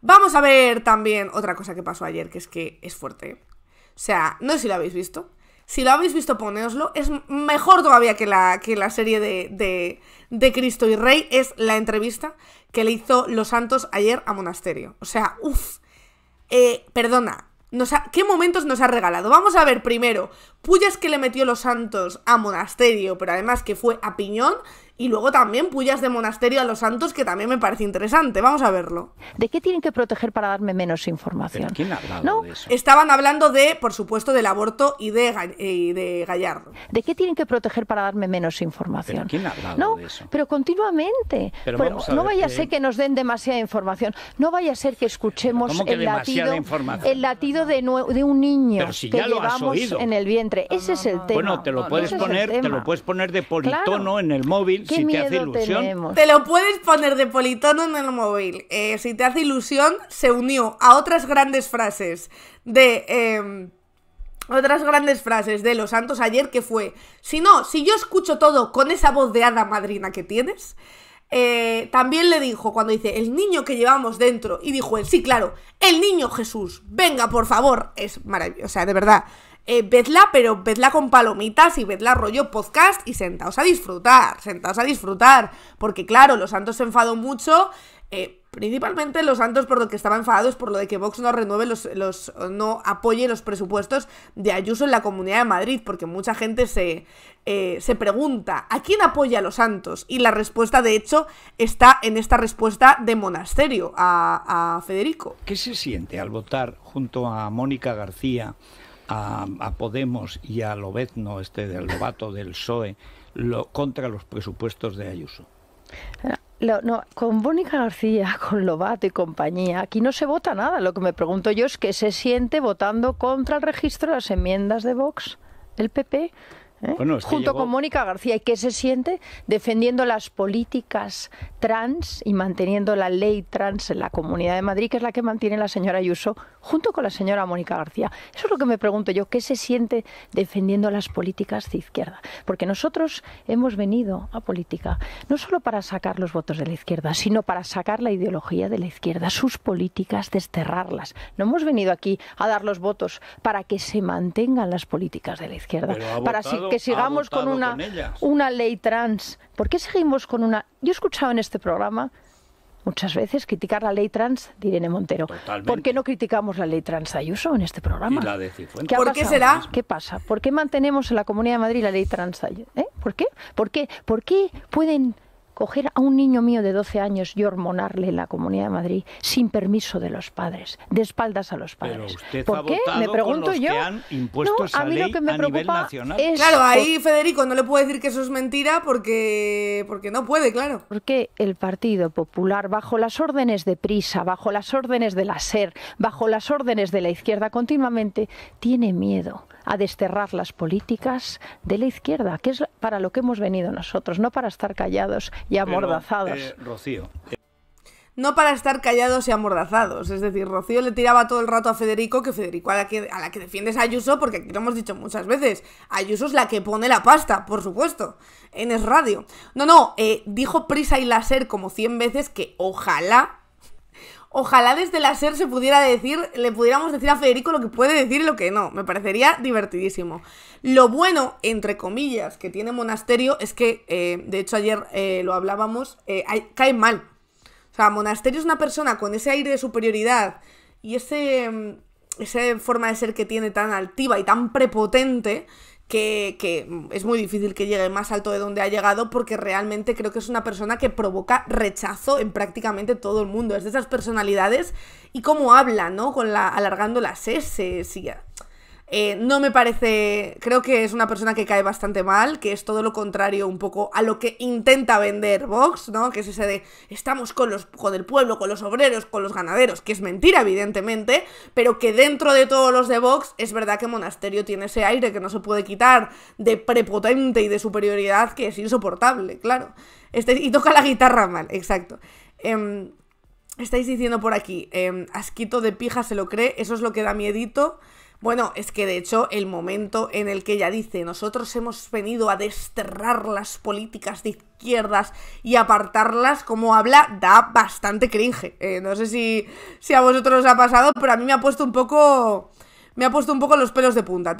Vamos a ver también otra cosa que pasó ayer, que es que es fuerte. O sea, no sé si lo habéis visto. Si lo habéis visto, ponéoslo. Es mejor todavía que la, que la serie de, de, Cristo y Rey. Es la entrevista que le hizo Los Santos ayer a Monasterio. O sea, uff. Eh, perdona. ¿Qué momentos nos ha regalado? Vamos a ver primero, Puyas que le metió Los Santos a Monasterio, pero además que fue a Piñón y luego también pullas de monasterio a los santos, que también me parece interesante. Vamos a verlo. ¿De qué tienen que proteger para darme menos información? ¿Quién ha Estaban hablando de, por supuesto, del aborto y de, eh, de Gallardo. ¿De qué tienen que proteger para darme menos información? ¿Quién ha no, pero continuamente. Pero no vaya a eh, ser que nos den demasiada información. No vaya a ser que escuchemos el, latido, de, un niño que llevamos en el vientre. Ese es el tema. Bueno, te lo puedes poner, te lo puedes poner de politono en el móvil ¿Qué miedo te Tenemos. Te lo puedes poner de politono en el móvil. Eh, si te hace ilusión, se unió a otras grandes frases de. Em, otras grandes frases de los santos ayer que fue, si no, si yo escucho todo con esa voz de hada madrina que tienes, eh, también le dijo cuando dice el niño que llevamos dentro, y dijo él, sí, claro, el niño Jesús, venga por favor, es maravilloso, o sea, de verdad, eh, vedla, pero vedla con palomitas y vedla rollo podcast y sentaos a disfrutar, sentaos a disfrutar, porque claro, los Santos se enfadó mucho, eh, principalmente los Santos por lo que estaban enfadados por lo de que Vox no renueve los, no apoye los presupuestos de Ayuso en la Comunidad de Madrid, porque mucha gente eh, se, pregunta, ¿a quién apoya a los Santos? Y la respuesta, de hecho, está en esta respuesta de Monasterio a Federico. ¿Qué se siente al votar junto a Mónica García? a, Podemos y a Lobezno, este del Lobato del PSOE, lo, contra los presupuestos de Ayuso? con Bónica García, con Lobato y compañía, aquí no se vota nada. Lo que me pregunto yo es qué se siente votando contra el registro de las enmiendas de Vox, el PP. ¿eh? junto con Mónica García, y qué se siente defendiendo las políticas trans y manteniendo la ley trans en la Comunidad de Madrid, que es la que mantiene la señora Ayuso, junto con la señora Mónica García. Eso es lo que me pregunto yo, ¿qué se siente defendiendo las políticas de izquierda? Porque nosotros hemos venido a política no solo para sacar los votos de la izquierda, sino para sacar la ideología de la izquierda, sus políticas, desterrarlas. No hemos venido aquí a dar los votos para que se mantengan las políticas de la izquierda, para que sigamos con una, una ley trans. ¿Por qué seguimos con una? Yo he escuchado en este programa muchas veces criticar la ley trans de Irene Montero. ¿Por qué no criticamos la ley trans Ayuso en este programa? ¿Qué ¿Por qué será? ¿Qué pasa? ¿Por qué mantenemos en la Comunidad de Madrid la ley trans Ayuso? Eh? ¿Por qué? ¿Por qué? ¿Por qué pueden coger a un niño mío de 12 años y hormonarle en la Comunidad de Madrid sin permiso de los padres, de espaldas a los padres. ¿Por qué? me pregunto yo. han impuesto a mí lo que me preocupa Claro, ahí Federico no le puede decir que eso es mentira porque porque no puede, claro. Porque el Partido Popular bajo las órdenes de Prisa, bajo las órdenes de la SER, bajo las órdenes de la izquierda continuamente tiene miedo a desterrar las políticas de la izquierda, que es para lo que hemos venido nosotros, no para estar callados y amordazados. Eh, Rocío. Eh, no para estar callados y amordazados. Es decir, Rocío le tiraba todo el rato a Federico, que Federico a la que, a la que defiendes a Ayuso, porque aquí lo hemos dicho muchas veces, Ayuso es la que pone la pasta, por supuesto, en Es Radio. No, no, eh, dijo Prisa y Láser como 100 veces que ojalá Ojalá desde la SER se pudiera decir, le pudiéramos decir a Federico lo que puede decir y lo que no. Me parecería divertidísimo. Lo bueno, entre comillas, que tiene Monasterio es que, eh, de hecho ayer eh, lo hablábamos, eh, cae mal. O sea, Monasterio es una persona con ese aire de superioridad y ese, mm, esa forma de ser que tiene tan altiva y tan prepotente que, es muy difícil que llegue más alto de donde ha llegado porque realmente creo que es una persona que provoca rechazo en prácticamente todo el mundo. Es de esas personalidades y cómo habla, ¿no? Con la, alargando las S. Y, eh, no me parece, creo que es una persona que cae bastante mal, que es todo lo contrario un poco a lo que intenta vender Vox, ¿no? Que es ese de estamos con los con el pueblo, con los obreros, con los ganaderos, que es mentira evidentemente, pero que dentro de todos los de Vox es verdad que Monasterio tiene ese aire que no se puede quitar de prepotente y de superioridad que es insoportable, claro. Este, y toca la guitarra mal, exacto. Em, estáis diciendo por aquí, em, asquito de pija se lo cree, eso es lo que da miedito. Bueno, es que de hecho el momento en el que ella dice, nosotros hemos venido a desterrar las políticas de izquierdas y apartarlas, como habla, da bastante cringe. Eh, no sé si, si a vosotros os ha pasado, pero a mí me ha puesto un poco... Me ha puesto un poco los pelos de punta,